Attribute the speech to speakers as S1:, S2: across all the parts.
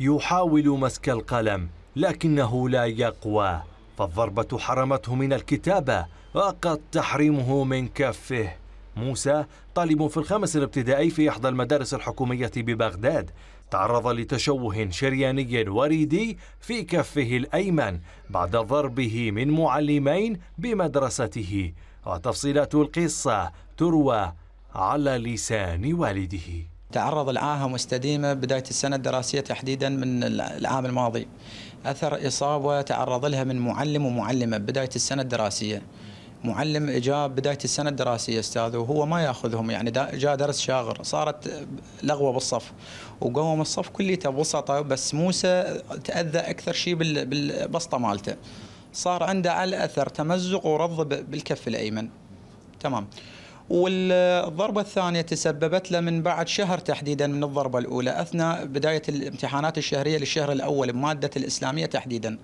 S1: يحاول مسك القلم لكنه لا يقوى فالضربة حرمته من الكتابة وقد تحرمه من كفه موسى طالب في الخامس الابتدائي في إحدى المدارس الحكومية ببغداد تعرض لتشوه شرياني وريدي في كفه الأيمن بعد ضربه من معلمين بمدرسته وتفصيلات القصة تروى
S2: على لسان والده تعرض العاهة مستديمة بداية السنة الدراسية تحديدا من العام الماضي أثر إصابة تعرض لها من معلم ومعلمة بداية السنة الدراسية معلم جاء بداية السنة الدراسية أستاذ وهو ما يأخذهم يعني جاء درس شاغر صارت لغوة بالصف وقوم الصف كليته بوسطه بس موسى تأذى أكثر شيء بالبسطة مالته صار عنده على الأثر تمزق ورض بالكف الأيمن تمام والضربة الثانية تسببت له من بعد شهر تحديدا من الضربة الأولى أثناء بداية الامتحانات الشهرية للشهر الأول بمادة الإسلامية تحديدا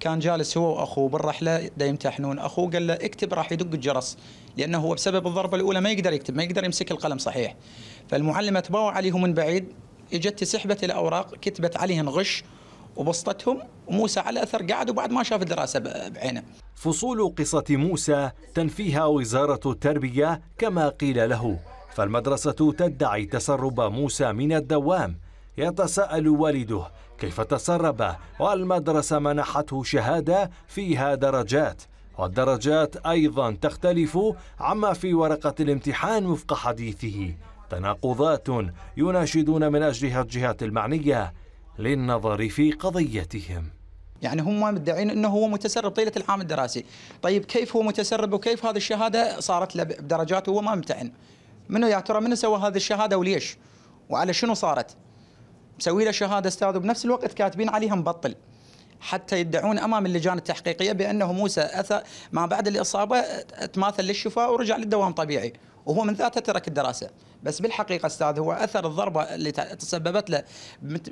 S2: كان جالس هو واخوه بالرحله دا يمتحنون اخوه قال له اكتب راح يدق الجرس لانه هو بسبب الضربه الاولى ما يقدر يكتب ما يقدر يمسك القلم صحيح فالمعلمه تباوع عليهم من بعيد اجت سحبت الاوراق كتبت عليهن غش وبسطتهم وموسى على أثر قعد وبعد ما شاف الدراسة بعينه
S1: فصول قصة موسى تنفيها وزارة التربية كما قيل له فالمدرسة تدعي تسرب موسى من الدوام يتساءل والده كيف تسرب والمدرسة منحته شهادة فيها درجات والدرجات أيضا تختلف عما في ورقة الامتحان وفق حديثه تناقضات يناشدون من أجلها الجهات المعنية
S2: للنظر في قضيتهم يعني هم مدعين انه هو متسرب طيله العام الدراسي، طيب كيف هو متسرب وكيف هذه الشهاده صارت له بدرجات وهو ما ممتحن؟ منو يا ترى منو سوى هذه الشهاده وليش؟ وعلى شنو صارت؟ مسوي له شهاده استاذ وبنفس الوقت كاتبين عليها مبطل. حتى يدعون امام اللجان التحقيقيه بانه موسى أثى ما بعد الاصابه تماثل للشفاء ورجع للدوام طبيعي وهو من ذاته ترك الدراسه بس بالحقيقه استاذ هو اثر الضربه اللي تسببت له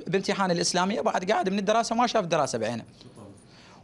S2: بامتحان الاسلاميه بعد قاعد من الدراسه ما شاف دراسه بعينه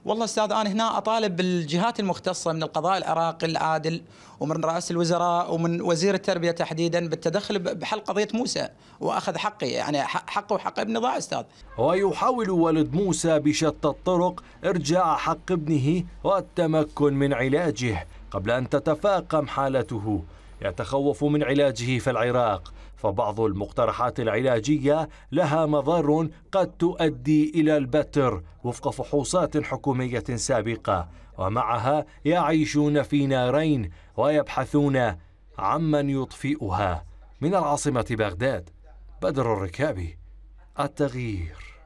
S2: والله استاذ انا هنا اطالب بالجهات المختصه من القضاء العراقي العادل ومن رئاسة الوزراء ومن وزير التربيه تحديدا بالتدخل بحل قضيه موسى واخذ حقي يعني حقه وحق ابن ضاع استاذ. ويحاول والد موسى بشتى الطرق ارجاع حق ابنه
S1: والتمكن من علاجه قبل ان تتفاقم حالته يتخوف من علاجه في العراق فبعض المقترحات العلاجية لها مضار قد تؤدي إلى البتر وفق فحوصات حكومية سابقة ومعها يعيشون في نارين ويبحثون عمن يطفئها من العاصمة بغداد بدر الركابي التغيير